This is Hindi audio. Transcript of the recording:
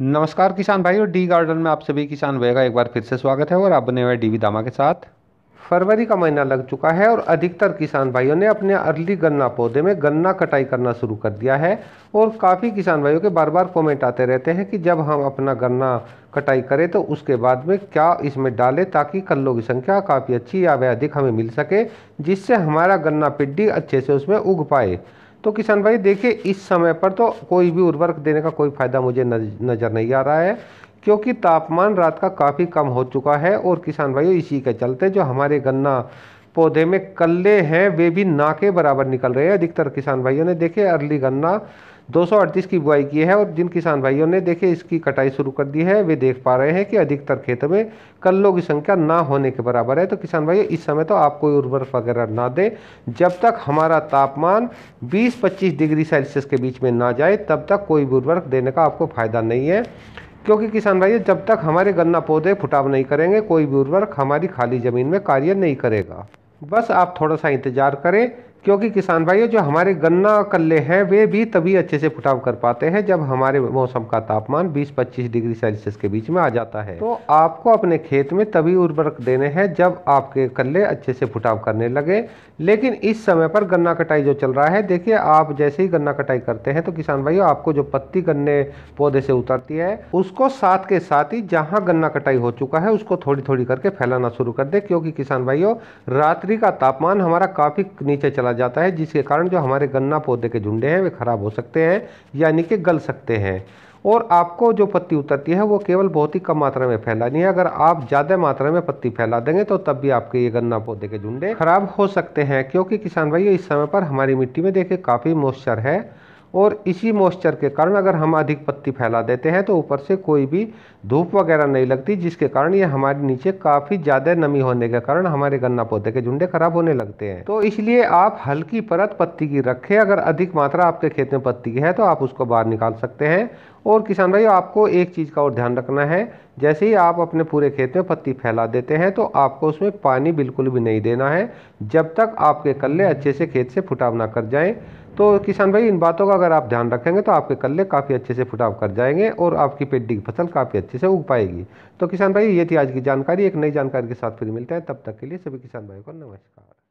नमस्कार किसान भाई और डी गार्डन में आप सभी किसान भाई का एक बार फिर से स्वागत है और आप बने हुए डीवी दामा के साथ फरवरी का महीना लग चुका है और अधिकतर किसान भाइयों ने अपने अर्ली गन्ना पौधे में गन्ना कटाई करना शुरू कर दिया है और काफ़ी किसान भाइयों के बार बार कमेंट आते रहते हैं कि जब हम अपना गन्ना कटाई करें तो उसके बाद में क्या इसमें डालें ताकि कल्लों की संख्या काफ़ी अच्छी या वे अधिक हमें मिल सके जिससे हमारा गन्ना पिड्डी अच्छे से उसमें उग पाए तो किसान भाई देखिए इस समय पर तो कोई भी उर्वरक देने का कोई फ़ायदा मुझे नज़र नहीं आ रहा है क्योंकि तापमान रात का काफ़ी कम हो चुका है और किसान भाइयों इसी के चलते जो हमारे गन्ना पौधे में कल्ले हैं वे भी ना के बराबर निकल रहे हैं अधिकतर किसान भाइयों ने देखे अर्ली गन्ना दो की बुआई की है और जिन किसान भाइयों ने देखे इसकी कटाई शुरू कर दी है वे देख पा रहे हैं कि अधिकतर खेतों में कल्लों की संख्या ना होने के बराबर है तो किसान भाइयों इस समय तो आप कोई उर्वरक वगैरह ना दें जब तक हमारा तापमान 20-25 डिग्री सेल्सियस के बीच में ना जाए तब तक कोई उर्वरक देने का आपको फ़ायदा नहीं है क्योंकि किसान भाइयों जब तक हमारे गन्ना पौधे फुटाव नहीं करेंगे कोई भी उर्वरक हमारी खाली ज़मीन में कार्य नहीं करेगा बस आप थोड़ा सा इंतज़ार करें क्योंकि किसान भाइयों जो हमारे गन्ना कल्ले हैं वे भी तभी अच्छे से फुटाव कर पाते हैं जब हमारे मौसम का तापमान 20-25 डिग्री सेल्सियस के बीच में आ जाता है तो आपको अपने खेत में तभी उर्वरक देने हैं जब आपके कल्ले अच्छे से फुटाव करने लगे लेकिन इस समय पर गन्ना कटाई जो चल रहा है देखिए आप जैसे ही गन्ना कटाई करते हैं तो किसान भाइयों आपको जो पत्ती गन्ने पौधे से उतरती है उसको साथ के साथ ही जहाँ गन्ना कटाई हो चुका है उसको थोड़ी थोड़ी करके फैलाना शुरू कर दे क्योंकि किसान भाइयों रात्रि का तापमान हमारा काफ़ी नीचे चला डाला जाता है जिसके कारण जो हमारे गन्ना पौधे के झुंडे हैं वे खराब हो सकते हैं यानी कि गल सकते हैं और आपको जो पत्ती उतरती है वो केवल बहुत ही कम मात्रा में फैलानी है अगर आप ज़्यादा मात्रा में पत्ती फैला देंगे तो तब भी आपके ये गन्ना पौधे के झुंडे खराब हो सकते हैं क्योंकि किसान भाई इस समय पर हमारी मिट्टी में देखिए काफ़ी मॉइस्चर है और इसी मॉइस्चर के कारण अगर हम अधिक पत्ती फैला देते हैं तो ऊपर से कोई भी धूप वगैरह नहीं लगती जिसके कारण ये हमारे नीचे काफ़ी ज़्यादा नमी होने के कारण हमारे गन्ना पौधे के झुंडे खराब होने लगते हैं तो इसलिए आप हल्की परत पत्ती की रखें अगर अधिक मात्रा आपके खेत में पत्ती की है तो आप उसको बाहर निकाल सकते हैं और किसान भाई आपको एक चीज़ का और ध्यान रखना है जैसे ही आप अपने पूरे खेत में पत्ती फैला देते हैं तो आपको उसमें पानी बिल्कुल भी नहीं देना है जब तक आपके कल्ले अच्छे से खेत से फुटाव ना कर जाएँ तो किसान भाई इन बातों का अगर आप ध्यान रखेंगे तो आपके कल्ले काफ़ी अच्छे से फुटाव कर जाएंगे और आपकी पेड्डी की फसल काफ़ी अच्छे से उग पाएगी तो किसान भाई ये थी आज की जानकारी एक नई जानकारी के साथ फिर मिलते हैं तब तक के लिए सभी किसान भाइयों को नमस्कार